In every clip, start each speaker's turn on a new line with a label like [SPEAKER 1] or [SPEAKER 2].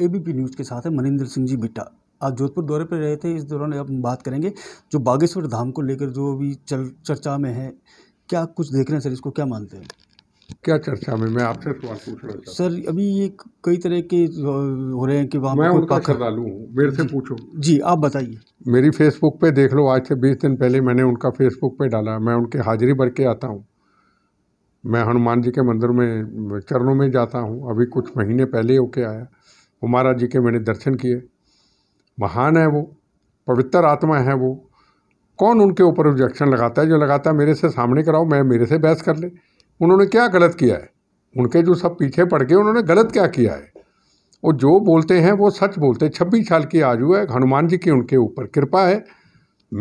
[SPEAKER 1] ABP news के साथ है मनिंदर सिंह जी बिट्टा आज जोधपुर दौरे पर रहे थे इस दौरान अब बात करेंगे जो बागेश्वर धाम को लेकर जो अभी चल चर्चा में है क्या कुछ देख रहे हैं सर इसको क्या मानते हैं क्या चर्चा में मैं आपसे सवाल पूछ रहा हूँ सर अभी ये कई तरह के हो रहे हैं कि वहाँ मैं उनका श्रद्धालु हूँ मेरे से पूछो जी आप बताइए मेरी फेसबुक पे देख
[SPEAKER 2] लो आज से बीस दिन पहले मैंने उनका फेसबुक पे डाला मैं उनके हाजिरी भर के आता हूँ मैं हनुमान जी के मंदिर में चरणों में जाता हूँ अभी कुछ महीने पहले होके आया वो महाराज जी के मैंने दर्शन किए महान है वो पवित्र आत्मा है वो कौन उनके ऊपर ऑब्जेक्शन लगाता है जो लगाता है मेरे से सामने कराओ मैं मेरे से बहस कर ले उन्होंने क्या गलत किया है उनके जो सब पीछे पड़ गए उन्होंने गलत क्या किया है वो जो बोलते हैं वो सच बोलते हैं छब्बीस साल की आजू है हनुमान जी की उनके ऊपर कृपा है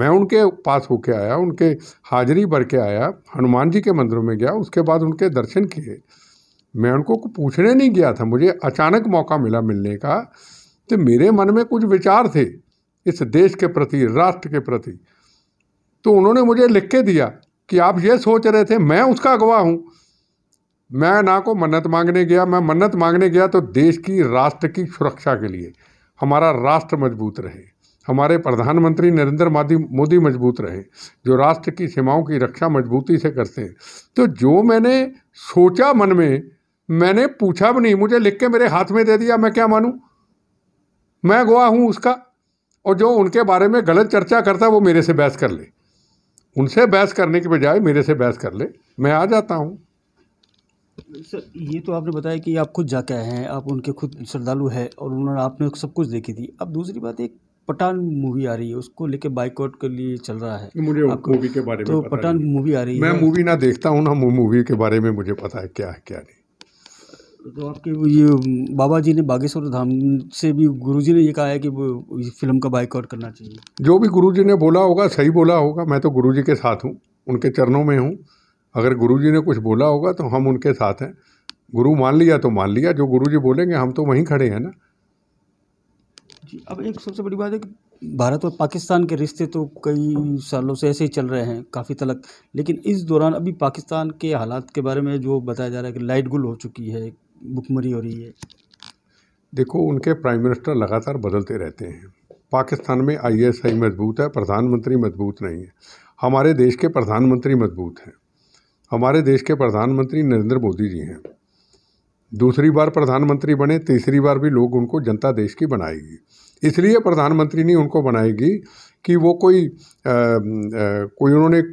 [SPEAKER 2] मैं उनके पास होके आया उनके हाजिरी भर के आया हनुमान जी के मंदिरों में गया उसके बाद उनके दर्शन किए मैं उनको पूछने नहीं गया था मुझे अचानक मौका मिला मिलने का तो मेरे मन में कुछ विचार थे इस देश के प्रति राष्ट्र के प्रति तो उन्होंने मुझे लिख के दिया कि आप ये सोच रहे थे मैं उसका अगवा हूँ मैं ना को मन्नत मांगने गया मैं मन्नत मांगने गया तो देश की राष्ट्र की सुरक्षा के लिए हमारा राष्ट्र मजबूत रहे हमारे प्रधानमंत्री नरेंद्र मोदी मोदी मजबूत रहे जो राष्ट्र की सीमाओं की रक्षा मजबूती से करते हैं तो जो मैंने सोचा मन में मैंने पूछा भी नहीं मुझे लिख के मेरे हाथ में दे दिया मैं क्या मानूँ मैं गवाह हूँ उसका और जो उनके बारे में गलत चर्चा करता है वो मेरे से बहस कर ले उनसे बहस करने के बजाय मेरे से बहस कर ले मैं आ जाता हूँ
[SPEAKER 1] सर ये तो आपने बताया कि आप खुद जाके आए हैं आप उनके खुद श्रद्धालु है और उन्होंने आपने सब कुछ देखी थी अब दूसरी बात एक पठान मूवी आ रही है उसको लेके बाइकआउट के लिए चल रहा है मुझे मूवी के बारे में तो पठान मूवी आ रही है मैं
[SPEAKER 2] मूवी ना देखता हूँ ना मूवी के बारे में मुझे पता है क्या है क्या नहीं
[SPEAKER 1] तो आपके ये बाबा जी ने बागेश्वर धाम से भी गुरु जी ने ये कहा है कि वो इस फिल्म का बाइकआउट करना चाहिए जो भी गुरु जी ने बोला
[SPEAKER 2] होगा सही बोला होगा मैं तो गुरु जी के साथ हूँ उनके चरणों में हूँ अगर गुरु जी ने कुछ बोला होगा तो हम उनके साथ हैं गुरु मान लिया तो मान लिया जो गुरु जी बोलेंगे हम तो वहीं खड़े हैं ना
[SPEAKER 1] जी अब एक सबसे बड़ी बात है कि भारत और पाकिस्तान के रिश्ते तो कई सालों से ऐसे ही चल रहे हैं काफ़ी तलक लेकिन इस दौरान अभी पाकिस्तान के हालात के बारे में जो बताया जा रहा है कि लाइट गुल हो चुकी है भुखमरी हो रही है
[SPEAKER 2] देखो उनके प्राइम मिनिस्टर लगातार बदलते रहते हैं पाकिस्तान में आईएसआई मजबूत है प्रधानमंत्री मजबूत नहीं है हमारे देश के प्रधानमंत्री मजबूत हैं हमारे देश के प्रधानमंत्री नरेंद्र मोदी जी हैं दूसरी बार प्रधानमंत्री बने तीसरी बार भी लोग उनको जनता देश की बनाएगी इसलिए प्रधानमंत्री नहीं उनको बनाएगी कि वो कोई आ, आ, कोई उन्होंने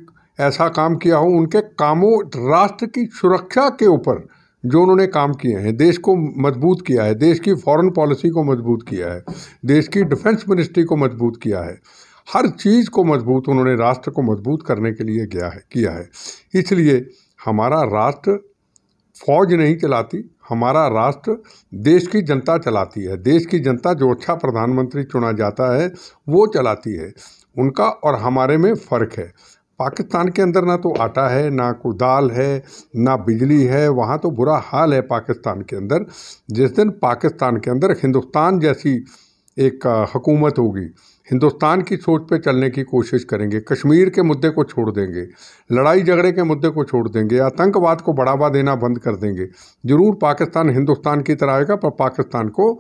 [SPEAKER 2] ऐसा काम किया हो उनके कामों राष्ट्र की सुरक्षा के ऊपर जो उन्होंने काम किए हैं देश को मजबूत किया है देश की फॉरेन पॉलिसी को मजबूत किया है देश की डिफेंस मिनिस्ट्री को मजबूत किया है हर चीज़ को मजबूत उन्होंने राष्ट्र को मजबूत करने के लिए गया है किया है इसलिए हमारा राष्ट्र फौज नहीं चलाती हमारा राष्ट्र देश की जनता चलाती है देश की जनता जो अच्छा प्रधानमंत्री चुना जाता है वो चलाती है उनका और हमारे में फ़र्क है पाकिस्तान के अंदर ना तो आटा है ना को दाल है ना बिजली है वहाँ तो बुरा हाल है पाकिस्तान के अंदर जिस दिन पाकिस्तान के अंदर हिंदुस्तान जैसी एक हकूमत होगी हिंदुस्तान की सोच पे चलने की कोशिश करेंगे कश्मीर के मुद्दे को छोड़ देंगे लड़ाई झगड़े के मुद्दे को छोड़ देंगे आतंकवाद को बढ़ावा देना बंद कर देंगे ज़रूर पाकिस्तान हिंदुस्तान की तरह आएगा पर पाकिस्तान को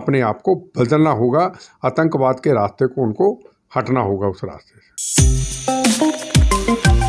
[SPEAKER 2] अपने आप को बदलना होगा आतंकवाद के रास्ते को उनको हटना होगा उस रास्ते
[SPEAKER 1] से Thank